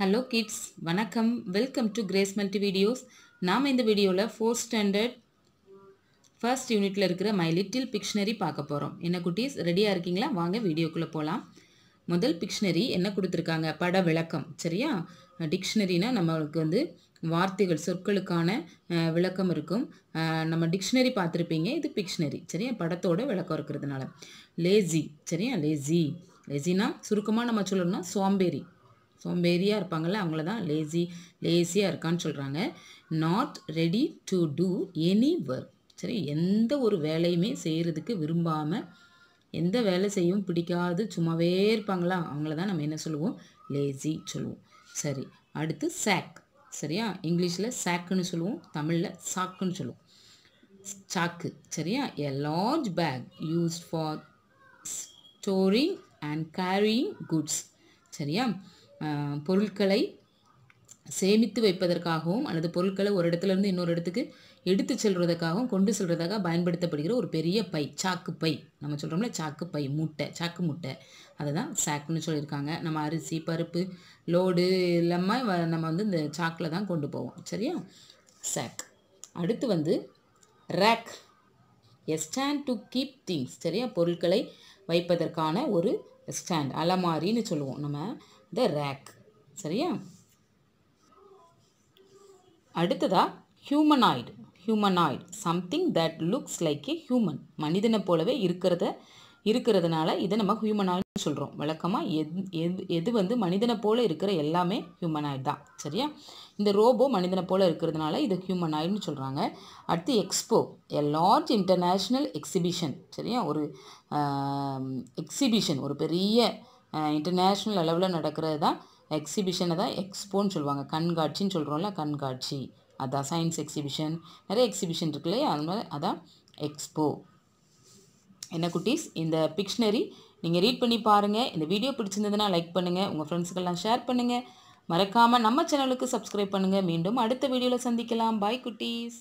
hello kids வணக்கம் welcome to grace multi videos நாம் இந்த வீடியோவில் ஃபோர்த் ஸ்டாண்டர்ட் ஃபர்ஸ்ட் யூனிட்டில் இருக்கிற மை லிட்டில் பிக்ஷனரி பார்க்க போகிறோம் என்ன குட்டீஸ் ரெடியாக இருக்கீங்களா வாங்க வீடியோக்குள்ளே போகலாம் முதல் பிக்ஷனரி என்ன கொடுத்துருக்காங்க பட விளக்கம் சரியா டிக்ஷனரினா நம்மளுக்கு வந்து வார்த்தைகள் சொற்களுக்கான விளக்கம் இருக்கும் நம்ம டிக்ஷனரி பார்த்துருப்பீங்க இது பிக்ஷனரி சரியா படத்தோட விளக்கம் இருக்கிறதுனால லேசி சரியா லேசி லேசினா சுருக்கமாக நம்ம சொல்லணும்னா சோம்பேறி சோம்பேறியாக இருப்பாங்கள்ல அவங்கள தான் லேசி லேசியாக இருக்கான்னு சொல்கிறாங்க not ready to do any work சரி எந்த ஒரு வேலையுமே செய்கிறதுக்கு விரும்பாமல் எந்த வேலை செய்யவும் பிடிக்காது சும்மாவே இருப்பாங்களா அவங்கள தான் நம்ம என்ன சொல்லுவோம் லேசி சொல்லுவோம் சரி அடுத்து சாக் சரியா இங்கிலீஷில் சாக்குன்னு சொல்லுவோம் தமிழில் சாக்குன்னு சொல்லுவோம் சாக்கு சரியா a large bag use for storing and carrying goods சரியா பொருட்களை சேமித்து வைப்பதற்காகவும் அல்லது பொருட்களை ஒரு இடத்துலேருந்து இன்னொரு இடத்துக்கு எடுத்து செல்வதற்காகவும் கொண்டு செல்வதற்காக பயன்படுத்தப்படுகிற ஒரு பெரிய பை சாக்கு பை நம்ம சொல்கிறோம்ல சாக்கு பை மூட்டை சாக்கு மூட்டை அதை தான் சாக்குன்னு சொல்லியிருக்காங்க நம்ம அரிசி பருப்பு லோடு இல்லாமல் நம்ம வந்து இந்த சாக்கில் தான் கொண்டு போவோம் சரியா சாக் அடுத்து வந்து rack a stand to keep things சரியா பொருட்களை வைப்பதற்கான ஒரு ஸ்டாண்ட் அலமாரின்னு சொல்லுவோம் நம்ம த ரேக் சரியா அடுத்ததாக humanoid humanoid something that looks like a human மனிதனை போலவே இருக்கிறத இருக்கிறதுனால இதை நம்ம ஹியூமனாய்டுன்னு சொல்கிறோம் வழக்கமாக எது எது எது வந்து மனிதனை போல் இருக்கிற எல்லாமே ஹியூமனாய்டு தான் சரியா இந்த ரோபோ மனிதனை போல் இருக்கிறதுனால இது ஹியூமனாய்டுன்னு சொல்கிறாங்க அடுத்து expo a large international exhibition சரியா ஒரு எக்ஸிபிஷன் ஒரு பெரிய இன்டர்நேஷ்னல் அளவில் நடக்கிறது தான் எக்ஸிபிஷனை தான் எக்ஸ்போன்னு சொல்லுவாங்க கண்காட்சின்னு சொல்கிறோம்ல கண்காட்சி அதான் சயின்ஸ் எக்ஸிபிஷன் நிறைய எக்ஸிபிஷன் இருக்கு இல்லையா அது மாதிரி அதான் எக்ஸ்போ என்ன குட்டீஸ் இந்த பிக்ஷனரி நீங்கள் ரீட் பண்ணி பாருங்கள் இந்த வீடியோ பிடிச்சிருந்ததுன்னா லைக் பண்ணுங்கள் உங்கள் ஃப்ரெண்ட்ஸுக்கெல்லாம் ஷேர் பண்ணுங்கள் மறக்காமல் நம்ம சேனலுக்கு சப்ஸ்கிரைப் பண்ணுங்கள் மீண்டும் அடுத்த வீடியோவில் சந்திக்கலாம் பாய் குட்டீஸ்